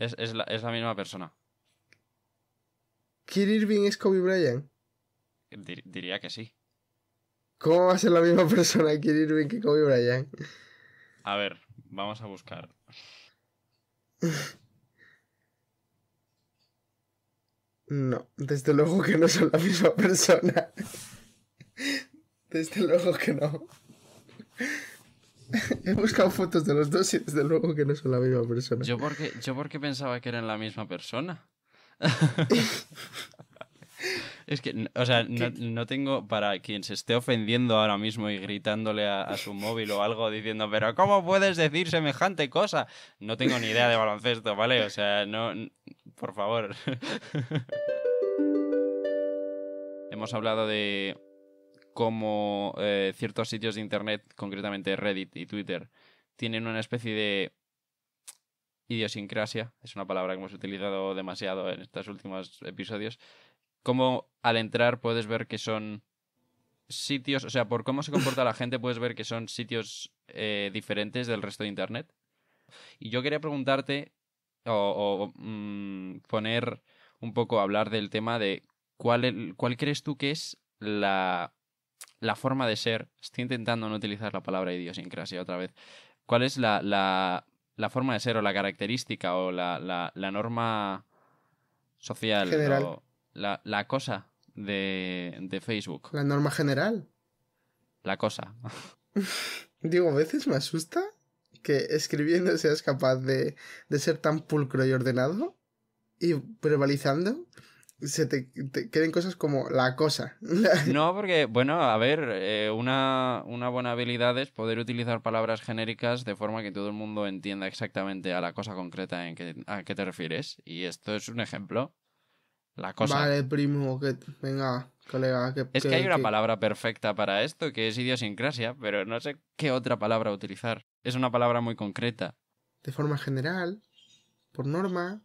Es, la, misma persona. ¿Kir Irving es Kobe Bryant? diría que sí. ¿Cómo va a ser la misma persona Kir Irving que Kobe Bryant? A ver, vamos a buscar. No, desde luego que no son la misma persona. Desde luego que no. He buscado fotos de los dos y desde luego que no son la misma persona. Yo porque, yo porque pensaba que eran la misma persona. es que, o sea, no, tengo para quien se esté ofendiendo ahora mismo y gritándole a, su móvil o algo diciendo, pero ¿cómo puedes decir semejante cosa? No tengo ni idea de baloncesto, ¿vale? O sea, no, por favor. Hemos hablado de como eh, ciertos sitios de Internet, concretamente Reddit y Twitter, tienen una especie de idiosincrasia, es una palabra que hemos utilizado demasiado en estos últimos episodios, como al entrar puedes ver que son sitios, o sea, por cómo se comporta la gente puedes ver que son sitios eh, diferentes del resto de Internet. Y yo quería preguntarte o, mm, poner un poco, hablar del tema de cuál, cuál crees tú que es la la forma de ser, estoy intentando no utilizar la palabra idiosincrasia otra vez, ¿cuál es la, la, forma de ser o la característica o la, norma social? O la, cosa de, Facebook. La norma general. La cosa. Digo, a veces me asusta que escribiendo seas capaz de, de ser tan pulcro y ordenado y verbalizando se te, queden cosas como la cosa. no, porque, bueno, a ver, eh, una, buena habilidad es poder utilizar palabras genéricas de forma que todo el mundo entienda exactamente a la cosa concreta en que, a qué te refieres. Y esto es un ejemplo. La cosa. Vale, primo, que venga, colega. es que, hay una palabra perfecta para esto, que es idiosincrasia, pero no sé qué otra palabra utilizar. Es una palabra muy concreta. De forma general, por norma,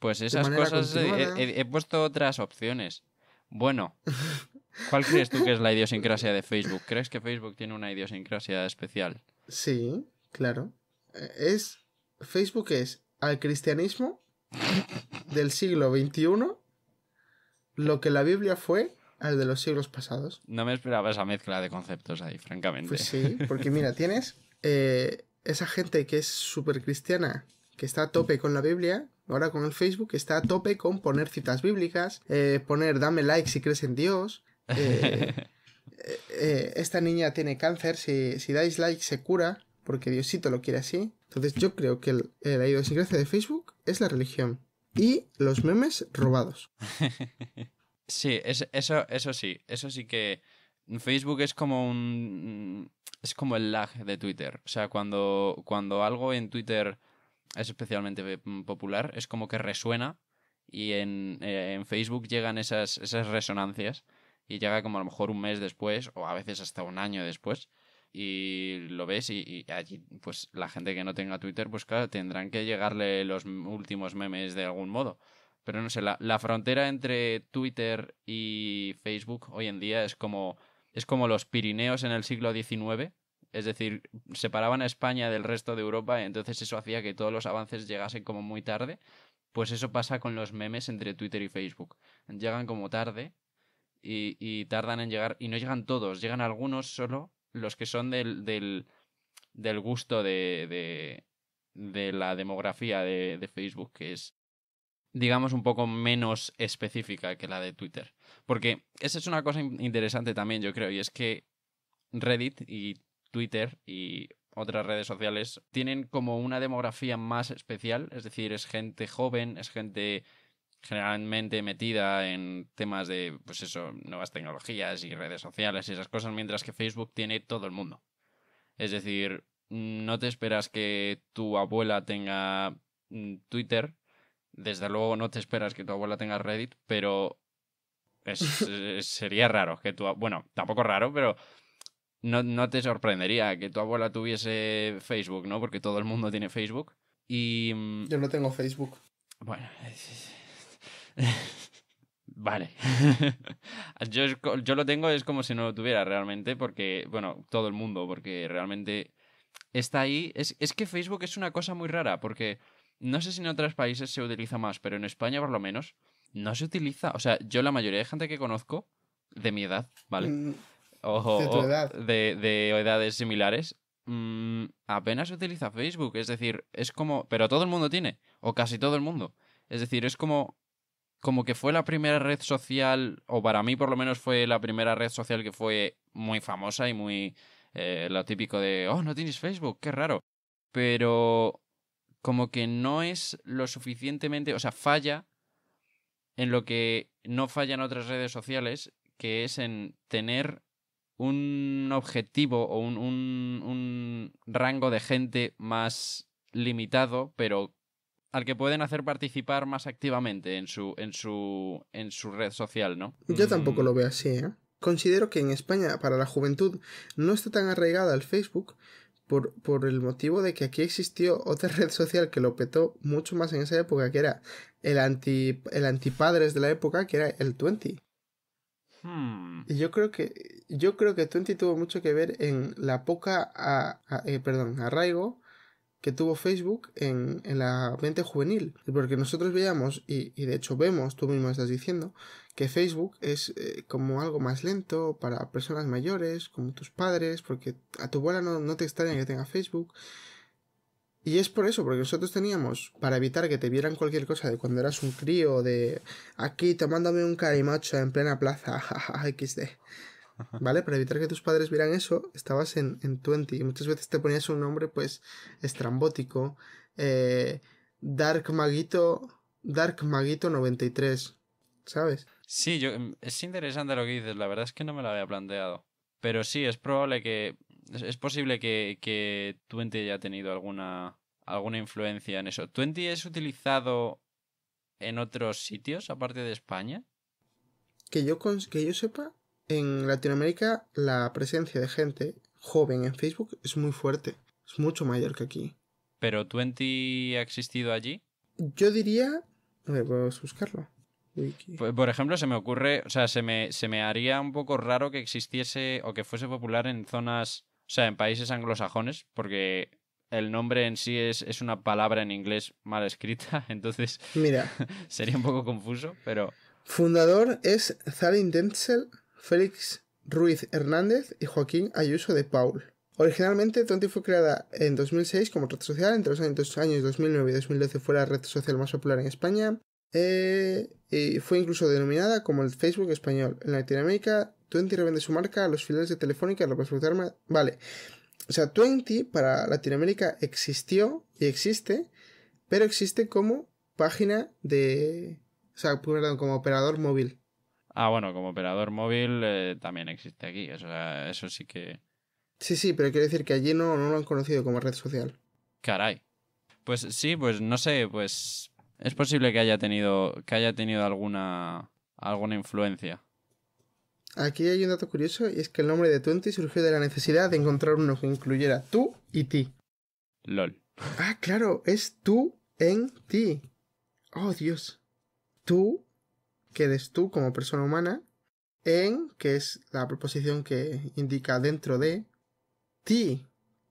pues esas cosas eh, he, puesto otras opciones. Bueno, ¿cuál crees tú que es la idiosincrasia de Facebook? ¿Crees que Facebook tiene una idiosincrasia especial? Sí, claro. Eh, es Facebook es al cristianismo del siglo XXI lo que la Biblia fue al de los siglos pasados. No me esperaba esa mezcla de conceptos ahí, francamente. Pues sí, porque mira, tienes eh, esa gente que es súper cristiana, que está a tope con la Biblia, ahora con el Facebook, está a tope con poner citas bíblicas, eh, poner dame like si crees en Dios. Eh, eh, esta niña tiene cáncer, si, dais like se cura, porque Diosito lo quiere así. Entonces yo creo que el, la idiosincrasia de Facebook es la religión. Y los memes robados. Sí, es, eso, eso sí, eso sí que Facebook es como un... Es como el lag de Twitter. O sea, cuando, cuando algo en Twitter es especialmente eh, mm, popular, es como que resuena y eh, en, Facebook llegan esas, esas, resonancias y llega como a lo mejor un mes después o a veces hasta un año después y lo ves y, allí pues la gente que no tenga Twitter pues claro tendrán que llegarle los últimos memes de algún modo pero no sé la, la frontera entre Twitter y Facebook hoy en día es como es como los Pirineos en el siglo XIX es decir, separaban a España del resto de Europa, entonces eso hacía que todos los avances llegasen como muy tarde. Pues eso pasa con los memes entre Twitter y Facebook. Llegan como tarde y, tardan en llegar. Y no llegan todos, llegan algunos solo los que son del, del, del gusto de, de, de, la demografía de, de Facebook, que es digamos, un poco menos específica que la de Twitter. Porque esa es una cosa interesante también, yo creo, y es que Reddit y Twitter y otras redes sociales tienen como una demografía más especial, es decir, es gente joven, es gente generalmente metida en temas de, pues eso, nuevas tecnologías y redes sociales y esas cosas, mientras que Facebook tiene todo el mundo. Es decir, no te esperas que tu abuela tenga mm, Twitter, desde luego no te esperas que tu abuela tenga Reddit, pero sería raro que tu... Bueno, tampoco raro, pero no, te sorprendería que tu abuela tuviese Facebook, ¿no? Porque todo el mundo tiene Facebook. Y... Mm, yo no tengo Facebook. Bueno. Vale. yo, lo tengo, es como si no lo tuviera realmente, porque, bueno, todo el mundo, porque realmente está ahí. Es, que Facebook es una cosa muy rara, porque no sé si en otros países se utiliza más, pero en España por lo menos no se utiliza. O sea, yo la mayoría de gente que conozco, de mi edad, ¿vale? Mm, o de, de, edades similares, mm, apenas utiliza Facebook. Es decir, es como. Pero todo el mundo tiene, o casi todo el mundo. Es decir, es como. Como que fue la primera red social, o para mí por lo menos fue la primera red social que fue muy famosa y muy. Eh, lo típico de, oh, no tienes Facebook, qué raro. Pero como que no es lo suficientemente, o sea, falla en lo que no fallan otras redes sociales, que es en tener un objetivo o un, rango de gente más limitado, pero al que pueden hacer participar más activamente en su, en su, en su red social, ¿no? Yo mm. tampoco lo veo así, ¿eh? Considero que en España, para la juventud, no está tan arraigada el Facebook por, el motivo de que aquí existió otra red social que lo petó mucho más en esa época, que era el, anti, el antipadres de la época, que era el Twenty. Hmm. Y yo creo que yo creo que Twenty tuvo mucho que ver en la poca eh, perdón, arraigo que tuvo Facebook en, en, la mente juvenil. Porque nosotros veíamos, y, y, de hecho vemos, tú mismo estás diciendo, que Facebook es eh, como algo más lento para personas mayores, como tus padres, porque a tu abuela no, no te extraña que tenga Facebook. Y es por eso, porque nosotros teníamos, para evitar que te vieran cualquier cosa de cuando eras un crío, de aquí tomándome un carimacho en plena plaza, XD. ¿Vale? Para evitar que tus padres vieran eso, estabas en, twenty 20 y muchas veces te ponías un nombre pues estrambótico. Eh, Dark Maguito, Dark Maguito 93, ¿sabes? Sí, yo, es interesante lo que dices, la verdad es que no me lo había planteado. Pero sí, es probable que es, posible que, que Twenty haya tenido alguna, alguna influencia en eso. ¿Twenty es utilizado en otros sitios aparte de España? Que yo, que yo sepa, en Latinoamérica la presencia de gente joven en Facebook es muy fuerte. Es mucho mayor que aquí. ¿Pero Twenty ha existido allí? Yo diría... A ver, vamos buscarlo. Por ejemplo, se me ocurre, o sea, se se me haría un poco raro que existiese o que fuese popular en zonas o sea, en países anglosajones, porque el nombre en sí es, es una palabra en inglés mal escrita, entonces Mira. sería un poco confuso, pero... Fundador es Zalin Denzel, Félix Ruiz Hernández y Joaquín Ayuso de Paul. Originalmente, Tonti fue creada en 2006 como red social, entre los años, años 2009 y 2012 fue la red social más popular en España, eh, y fue incluso denominada como el Facebook español. En Latinoamérica Twenty revende su marca a los filiales de Telefónica de plataforma. Vale. O sea, Twenty para Latinoamérica existió y existe, pero existe como página de. O sea, perdón, como operador móvil. Ah, bueno, como operador móvil eh, también existe aquí. O eso sí que. Sí, sí, pero quiere decir que allí no, no lo han conocido como red social. Caray. Pues sí, pues no sé, pues es posible que haya tenido que haya tenido alguna alguna influencia. Aquí hay un dato curioso y es que el nombre de Twenty surgió de la necesidad de encontrar uno que incluyera tú y ti. LOL. Ah, claro, es tú en ti. Oh, Dios. Tú, que eres tú como persona humana, en, que es la proposición que indica dentro de, ti,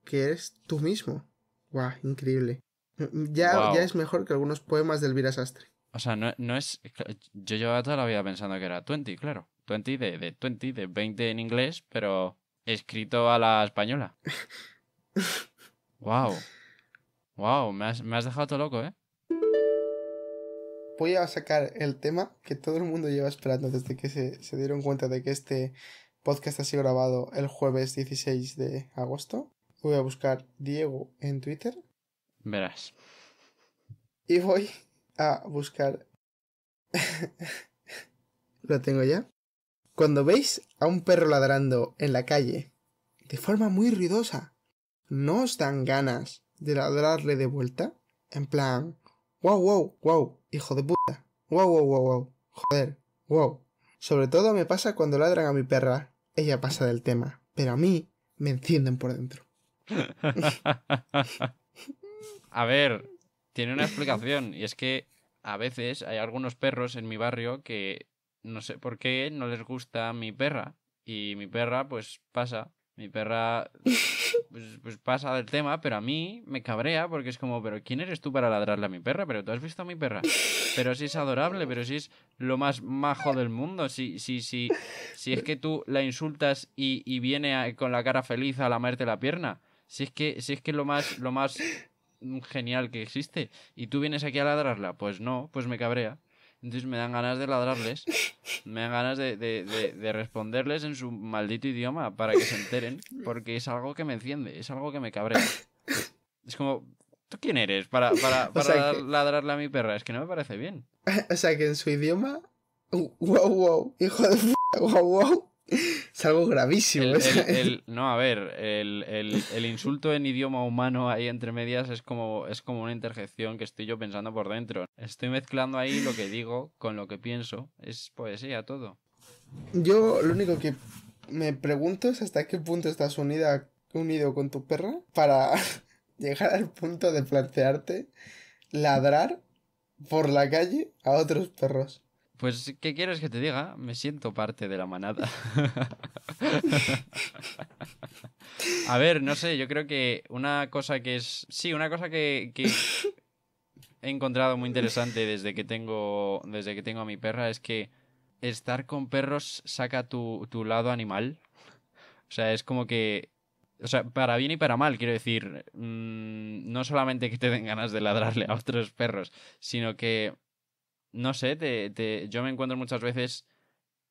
que eres tú mismo. Guau, increíble. Ya, ya es mejor que algunos poemas del Elvira Sastre. O sea, no, no es. Yo llevaba toda la vida pensando que era Twenty, claro. 20 de, de 20, de 20 en inglés, pero escrito a la española. ¡Guau! Wow, me has, me has dejado todo loco, ¿eh? Voy a sacar el tema que todo el mundo lleva esperando desde que se dieron cuenta de que este podcast ha sido grabado el jueves 16 de agosto. Voy a buscar Diego en Twitter. Verás. Y voy a buscar. Lo tengo ya. Cuando veis a un perro ladrando en la calle de forma muy ruidosa, ¿no os dan ganas de ladrarle de vuelta? En plan, wow, wow, wow, hijo de puta, wow, wow, wow, wow, joder, wow. Sobre todo me pasa cuando ladran a mi perra, ella pasa del tema, pero a mí me encienden por dentro. a ver, tiene una explicación, y es que a veces hay algunos perros en mi barrio que no sé por qué no les gusta mi perra. Y mi perra, pues pasa. Mi perra pues, pues, pasa del tema, pero a mí me cabrea porque es como, pero ¿quién eres tú para ladrarle a mi perra? Pero tú has visto a mi perra. Pero si es adorable, pero si es lo más majo del mundo. Si, si, si, si es que tú la insultas y, y viene con la cara feliz a lamerte la pierna. Si es que, si es que lo más, lo más genial que existe. Y tú vienes aquí a ladrarla. Pues no, pues me cabrea. Entonces me dan ganas de ladrarles, me dan ganas de, responderles en su maldito idioma para que se enteren, porque es algo que me enciende, es algo que me cabrea. Es como, ¿tú quién eres para, para, para ladrarle a mi perra? Es que no me parece bien. O sea que en su idioma... Wow, wow, hijo de... Wow, wow. Es algo gravísimo. El, no, a ver, el, insulto en idioma humano ahí entre medias es como, es como una interjección que estoy yo pensando por dentro. Estoy mezclando ahí lo que digo con lo que pienso. Es poesía todo. Yo lo único que me pregunto es hasta qué punto estás unida, unido con tu perra para llegar al punto de plantearte ladrar por la calle a otros perros. Pues, ¿qué quieres que te diga? Me siento parte de la manada. a ver, no sé, yo creo que una cosa que es. Sí, una cosa que, he encontrado muy interesante desde que tengo. Desde que tengo a mi perra es que estar con perros saca tu, lado animal. O sea, es como que. O sea, para bien y para mal, quiero decir. Mm, no solamente que te den ganas de ladrarle a otros perros, sino que no sé, te, yo me encuentro muchas veces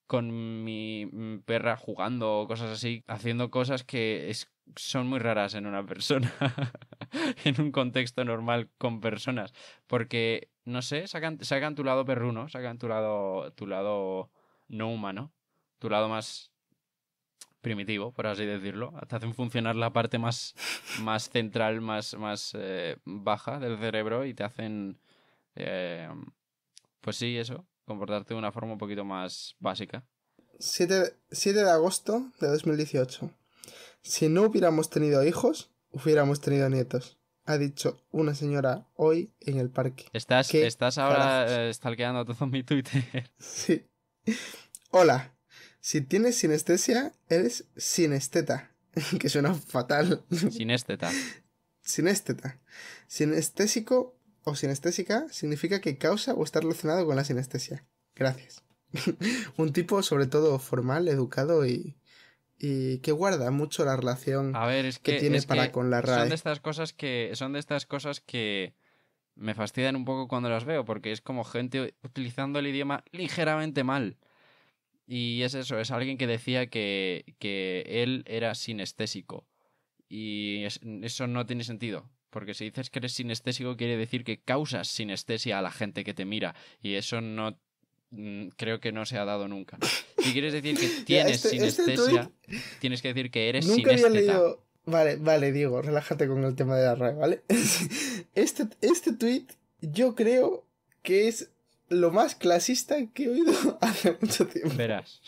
con mi mm, perra jugando o cosas así, haciendo cosas que son muy raras en una persona, en un contexto normal con personas, porque, no sé, sacan, sacan tu lado perruno, sacan tu lado, tu lado no humano, tu lado más primitivo, por así decirlo. Te hacen funcionar la parte más, más central, más, más eh, baja del cerebro y te hacen eh, pues sí, eso, comportarte de una forma un poquito más básica. 7, de agosto de 2018. Si no hubiéramos tenido hijos, hubiéramos tenido nietos ha dicho una señora hoy en el parque. Estás, estás ahora eh, stalkeando todo mi Twitter. Sí. Hola. Si tienes sinestesia, eres sinesteta. Que suena fatal. Sinesteta. Sinesteta. Sinestésico o sinestésica significa que causa o está relacionado con la sinestesia. Gracias. un tipo sobre todo formal, educado y, que guarda mucho la relación que, tiene para con la RAE. Son de estas cosas que son de estas cosas que me fastidian un poco cuando las veo porque es como gente utilizando el idioma ligeramente mal. Y es eso, es alguien que decía que, él era sinestésico. Y eso no tiene sentido. Porque si dices que eres sinestésico quiere decir que causas sinestesia a la gente que te mira y eso no mm, creo que no se ha dado nunca. Si quieres decir que tienes este, este sinestesia, tienes que decir que eres nunca sinesteta. leído... Vale, vale, Diego, relájate con el tema de la RAE, ¿vale? Este, este tweet yo creo que es lo más clasista que he oído hace mucho tiempo. Verás.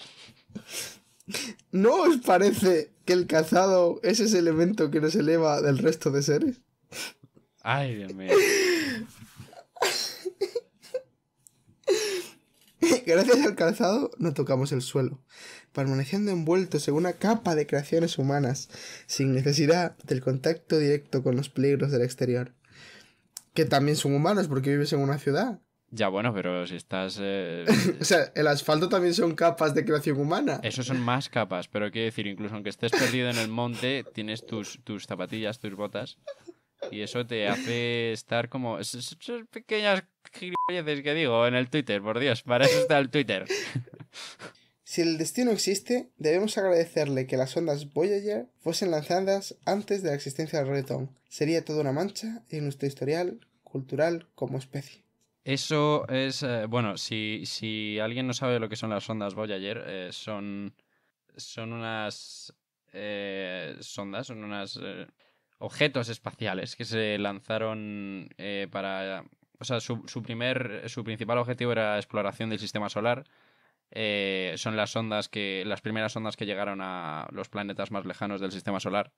¿No os parece que el cazado es ese elemento que nos eleva del resto de seres? Ay, Dios mío. Gracias al calzado no tocamos el suelo, permaneciendo envueltos en una capa de creaciones humanas, sin necesidad del contacto directo con los peligros del exterior. Que también son humanos porque vives en una ciudad. Ya bueno, pero si estás... Eh, o sea, el asfalto también son capas de creación humana. Eso son más capas, pero quiero decir, incluso aunque estés perdido en el monte, tienes tus zapatillas, tus botas, y eso te hace estar como. Esas pequeñas gilipolleces que digo en el Twitter, por Dios, para eso está el Twitter. Si el destino existe, debemos agradecerle que las ondas Voyager fuesen lanzadas antes de la existencia del reggaetón. Sería toda una mancha en nuestro historial cultural como especie. Eso es, eh, bueno, si, si, alguien no sabe lo que son las ondas Voyager, eh, son, son unas eh, sondas, son unas objetos espaciales que se lanzaron eh, para... O sea, su, primer, su principal objetivo era exploración del sistema solar. Eh, son las ondas que las primeras ondas que llegaron a los planetas más lejanos del sistema solar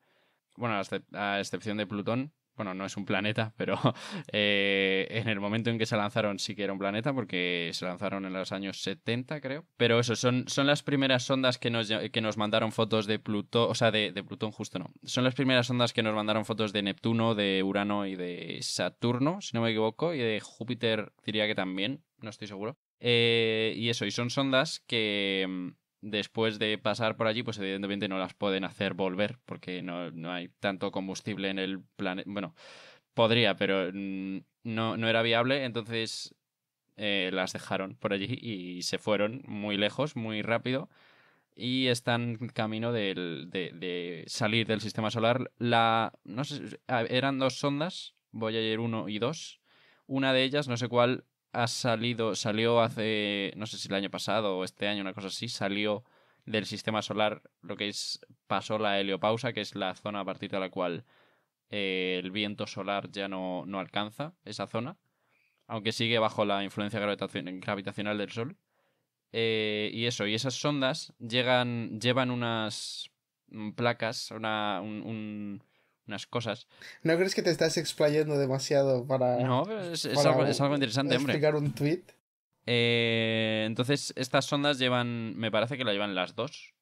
bueno a excepción de Plutón bueno, no es un planeta, pero eh, en el momento en que se lanzaron sí que era un planeta, porque se lanzaron en los años 70, creo. Pero eso, son, son las primeras sondas que nos, mandaron fotos de Plutón, o sea, de, Plutón justo no. Son las primeras sondas que nos mandaron fotos de Neptuno, de Urano y de Saturno, si no me equivoco, y de Júpiter diría que también, no estoy seguro. Eh, y eso, y son sondas que mm, después de pasar por allí, pues evidentemente no las pueden hacer volver porque no, hay tanto combustible en el planeta. Bueno, podría, pero mm, no, no era viable, entonces eh, las dejaron por allí y se fueron muy lejos, muy rápido. Y están camino de, salir del sistema solar. La, no sé, eran dos sondas, Voyager 1 y 2. Una de ellas, no sé cuál, ha salido, salió hace, no sé si el año pasado o este año, una cosa así, salió del sistema solar lo que es, pasó la heliopausa, que es la zona a partir de la cual eh, el viento solar ya no, no, alcanza esa zona, aunque sigue bajo la influencia gravitacional del Sol. Eh, y eso, y esas sondas llegan, llevan unas mm, placas, una, un cosas. ¿No crees que te estás explayando demasiado para. No, es, es, algo, interesante, hombre. Explicar un tweet. Eh, entonces, estas sondas llevan. Me parece que la llevan las dos.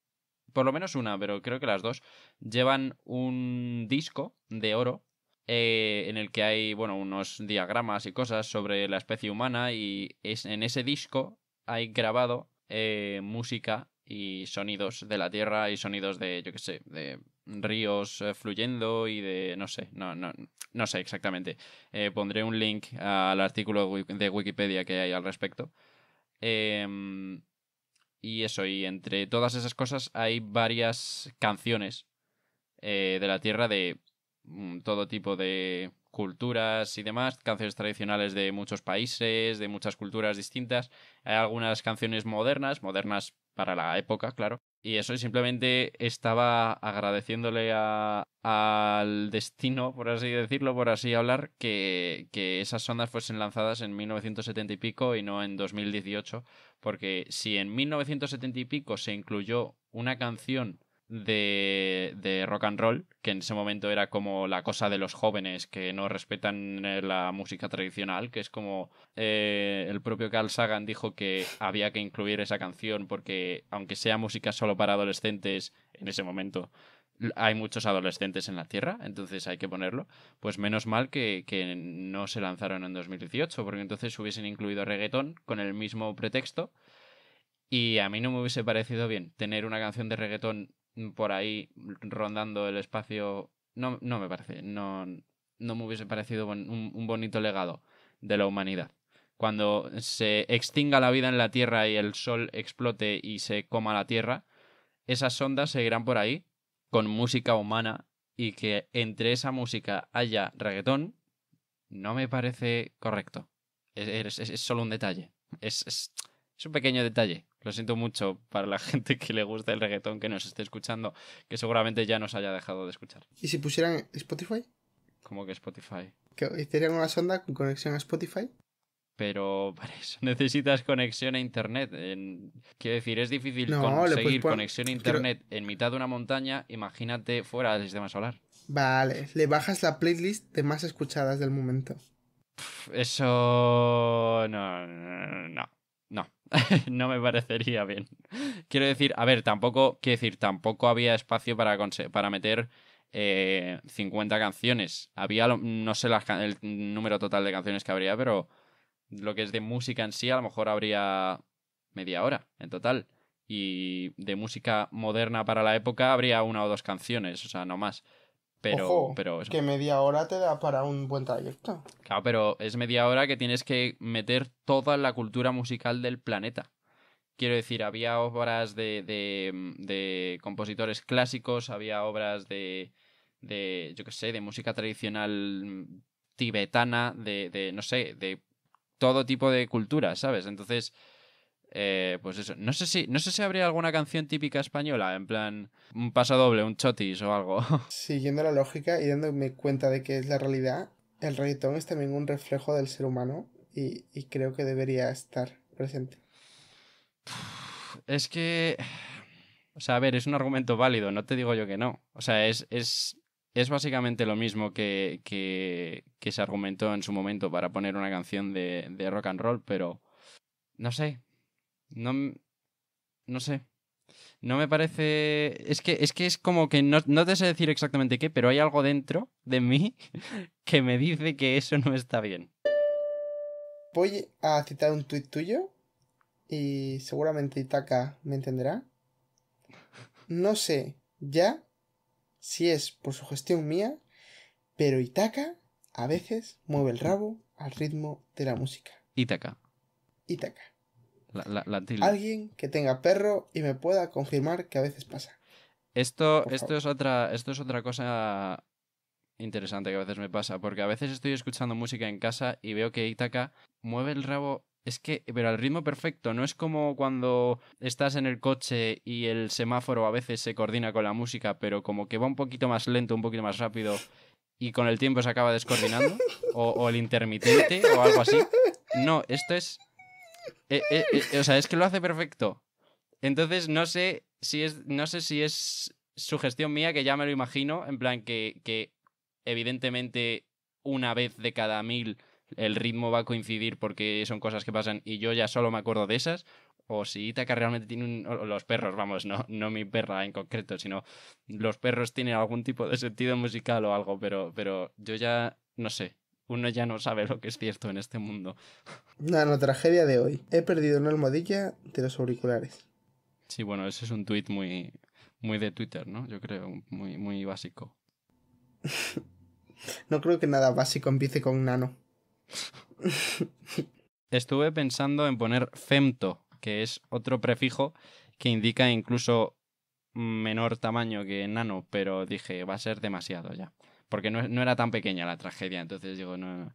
Por lo menos una, pero creo que las dos. Llevan un disco de oro eh, en el que hay, bueno, unos diagramas y cosas sobre la especie humana. Y es, en ese disco hay grabado eh, música y sonidos de la Tierra y sonidos de, yo qué sé, de ríos eh, fluyendo y de, no sé, no, no, no sé exactamente. Eh, pondré un link al artículo de Wikipedia que hay al respecto. Em, y eso, y entre todas esas cosas hay varias canciones eh, de la tierra de mm, todo tipo de culturas y demás, canciones tradicionales de muchos países, de muchas culturas distintas, hay algunas canciones modernas, modernas para la época, claro, y eso, simplemente estaba agradeciéndole al destino, por así decirlo, por así hablar, que, que, esas sondas fuesen lanzadas en 1970 y pico y no en 2018, porque si en 1970 y pico se incluyó una canción de, rock and roll, que en ese momento era como la cosa de los jóvenes que no respetan eh, la música tradicional, que es como eh, el propio Carl Sagan dijo que había que incluir esa canción porque aunque sea música solo para adolescentes, en ese momento hay muchos adolescentes en la Tierra, entonces hay que ponerlo. Pues menos mal que, que no se lanzaron en 2018, porque entonces hubiesen incluido reggaetón con el mismo pretexto. Y a mí no me hubiese parecido bien tener una canción de reggaetón Mm, por ahí rondando el espacio. No, me parece, no, me hubiese parecido un, un bonito legado de la humanidad cuando se extinga la vida en la Tierra y el Sol explote y se coma la Tierra, esas ondas seguirán por ahí con música humana y que entre esa música haya reggaetón, no me parece correcto. Es, solo un detalle. es, un pequeño detalle lo siento mucho para la gente que le gusta el reggaetón que nos esté escuchando, que seguramente ya nos haya dejado de escuchar. ¿Y si pusieran Spotify? ¿Cómo que Spotify? ¿Que hicieran una sonda con conexión a Spotify? Pero para eso necesitas conexión a internet. En... Quiero decir, es difícil conseguir conexión a internet en mitad de una montaña, imagínate fuera del sistema solar. Vale, le bajas la playlist de más escuchadas del momento. Eso. no, no. no. No, no me parecería bien. Quiero decir, a ver, tampoco, quiero decir, tampoco había espacio para, para meter eh, 50 canciones. Había, no sé el número total de canciones que habría, pero lo que es de música en sí, a lo mejor habría media hora en total. Y de música moderna para la época habría una o dos canciones, o sea, no más. Pero, Ojo, que media hora te da para un buen trayecto. Claro, pero es media hora que tienes que meter toda la cultura musical del planeta. Quiero decir, había obras de, de, compositores clásicos, había obras de, de, yo qué sé, de música tradicional tibetana, de, de, no sé, de todo tipo de culturas, ¿sabes? Entonces, eh, pues eso, no sé si no sé si habría alguna canción típica española, en plan un paso doble, un chotis o algo. Siguiendo la lógica y dándome cuenta de que es la realidad, el reggaetón es también un reflejo del ser humano y, creo que debería estar presente. Es que, o sea, a ver, es un argumento válido, no te digo yo que no. O sea, es, básicamente lo mismo que, se argumentó en su momento para poner una canción de rock and roll, pero no sé, no, no sé. No me parece. Es que es, que es como que no, te sé decir exactamente qué, pero hay algo dentro de mí que me dice que eso no está bien. Voy a citar un tuit tuyo y seguramente Itaca me entenderá. No sé ya si es por sugestión mía, pero Itaca a veces mueve el rabo al ritmo de la música. Itaca. Itaca. La, Alguien que tenga perro y me pueda confirmar que a veces pasa. Esto, esto, es otra, esto es otra cosa interesante que a veces me pasa, porque a veces estoy escuchando música en casa y veo que Itaka mueve el rabo es que, pero al ritmo perfecto, no es como cuando estás en el coche y el semáforo a veces se coordina con la música, pero como que va un poquito más lento, un poquito más rápido y con el tiempo se acaba descoordinando, o, el intermitente o algo así. No, esto es eh, eh, eh, o sea, es que lo hace perfecto. Entonces no sé si es, no sé si es sugestión mía que ya me lo imagino, en plan que, evidentemente una vez de cada mil el ritmo va a coincidir porque son cosas que pasan y yo ya solo me acuerdo de esas. O si Itaca realmente tiene un... los perros, vamos, no, no mi perra en concreto, sino los perros tienen algún tipo de sentido musical o algo, pero, pero yo ya no sé uno ya no sabe lo que es cierto en este mundo. Nano, tragedia de hoy. He perdido una almohadilla de los auriculares. Sí, bueno, ese es un tuit muy, muy de Twitter, ¿no? Yo creo, muy, muy básico. no creo que nada básico empiece con nano. Estuve pensando en poner femto, que es otro prefijo que indica incluso menor tamaño que nano, pero dije, va a ser demasiado ya porque no, era tan pequeña la tragedia, entonces digo, no,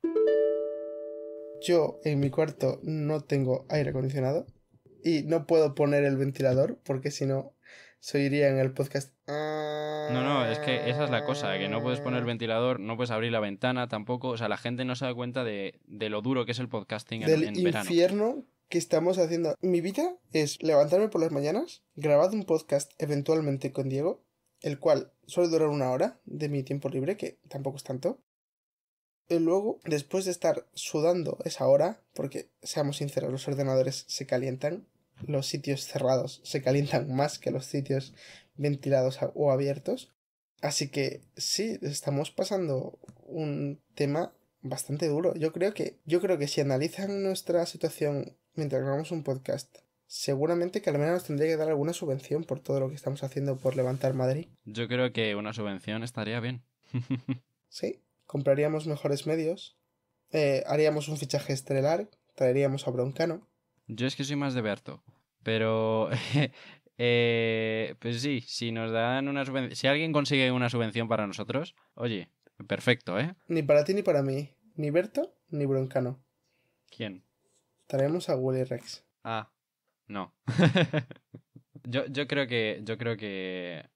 Yo en mi cuarto no tengo aire acondicionado y no puedo poner el ventilador porque si no se oiría en el podcast. No, no, es que esa es la cosa, que no puedes poner el ventilador, no puedes abrir la ventana tampoco, o sea, la gente no se da cuenta de, lo duro que es el podcasting en, del verano. infierno que estamos haciendo. Mi vida es levantarme por las mañanas, grabar un podcast eventualmente con Diego, el cual suele durar una hora de mi tiempo libre, que tampoco es tanto. Y luego, después de estar sudando esa hora, porque seamos sinceros, los ordenadores se calientan, los sitios cerrados se calientan más que los sitios ventilados o abiertos. Así que sí, estamos pasando un tema bastante duro. Yo creo que, yo creo que si analizan nuestra situación mientras grabamos un podcast Seguramente que al menos nos tendría que dar alguna subvención por todo lo que estamos haciendo por levantar Madrid. Yo creo que una subvención estaría bien. sí, compraríamos mejores medios, eh, haríamos un fichaje estelar, traeríamos a Broncano. Yo es que soy más de Berto, pero eh, pues sí, si nos dan una subvención, si alguien consigue una subvención para nosotros, oye, perfecto, ¿eh? Ni para ti ni para mí, ni Berto ni Broncano. ¿Quién? Traemos a Willy Rex. Ah, no. yo, yo, creo que, yo creo que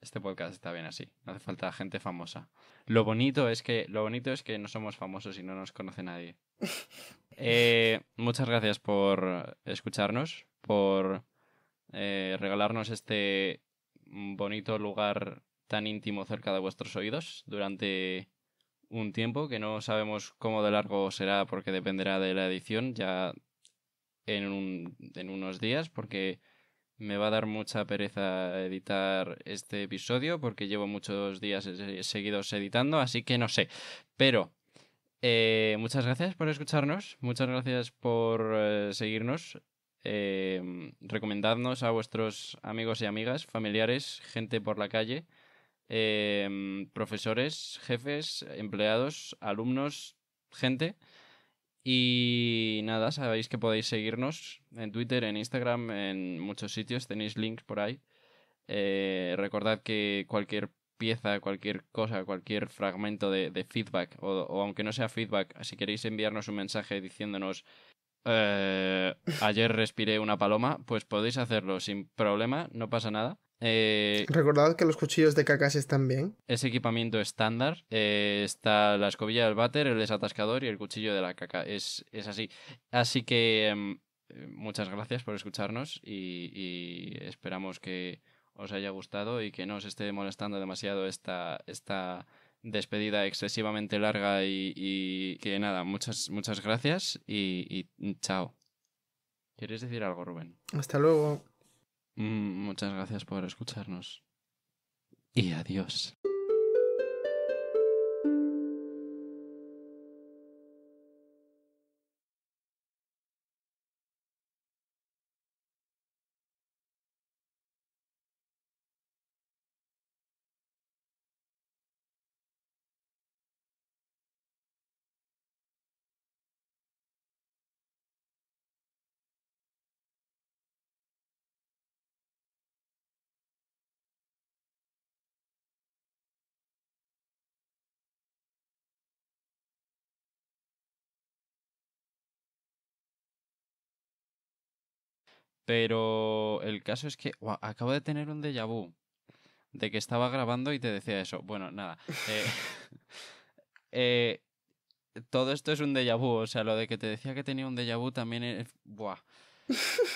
este podcast está bien así. No hace falta gente famosa. Lo bonito es que, lo bonito es que no somos famosos y no nos conoce nadie. Eh, muchas gracias por escucharnos, por eh, regalarnos este bonito lugar tan íntimo cerca de vuestros oídos durante un tiempo que no sabemos cómo de largo será porque dependerá de la edición. Ya en, unos días porque me va a dar mucha pereza editar este episodio porque llevo muchos días eh, eh, seguidos editando, así que no sé. Pero eh, muchas gracias por escucharnos, muchas gracias por seguirnos. recomendadnos a vuestros amigos y amigas, familiares, gente por la calle, profesores, jefes, empleados, alumnos, gente. Y nada, sabéis que podéis seguirnos en Twitter, en Instagram, en muchos sitios, tenéis links por ahí. Eh, recordad que cualquier pieza, cualquier cosa, cualquier fragmento de, feedback, o, aunque no sea feedback, si queréis enviarnos un mensaje diciéndonos eh, ayer respiré una paloma, pues podéis hacerlo sin problema, no pasa nada. Eh, Recordad que los cuchillos de cacas están bien. Es equipamiento estándar. Eh, está la escobilla del váter, el desatascador y el cuchillo de la caca. Es, así. Así que em, eh, muchas gracias por escucharnos y, esperamos que os haya gustado y que no os esté molestando demasiado esta, esta despedida excesivamente larga y, que nada, muchas, muchas gracias y, y chao. ¿Quieres decir algo, Rubén? Hasta luego. Mm, muchas gracias por escucharnos. Y adiós. Pero el caso es que acabo de tener un déjà vu de que estaba grabando y te decía eso. Bueno, nada. Eh, eh, todo esto es un déjà vu. O sea, lo de que te decía que tenía un déjà vu también es. Buah.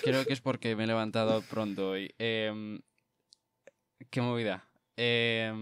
Creo que es porque me he levantado pronto hoy. Em, ¿Qué movida? Eh.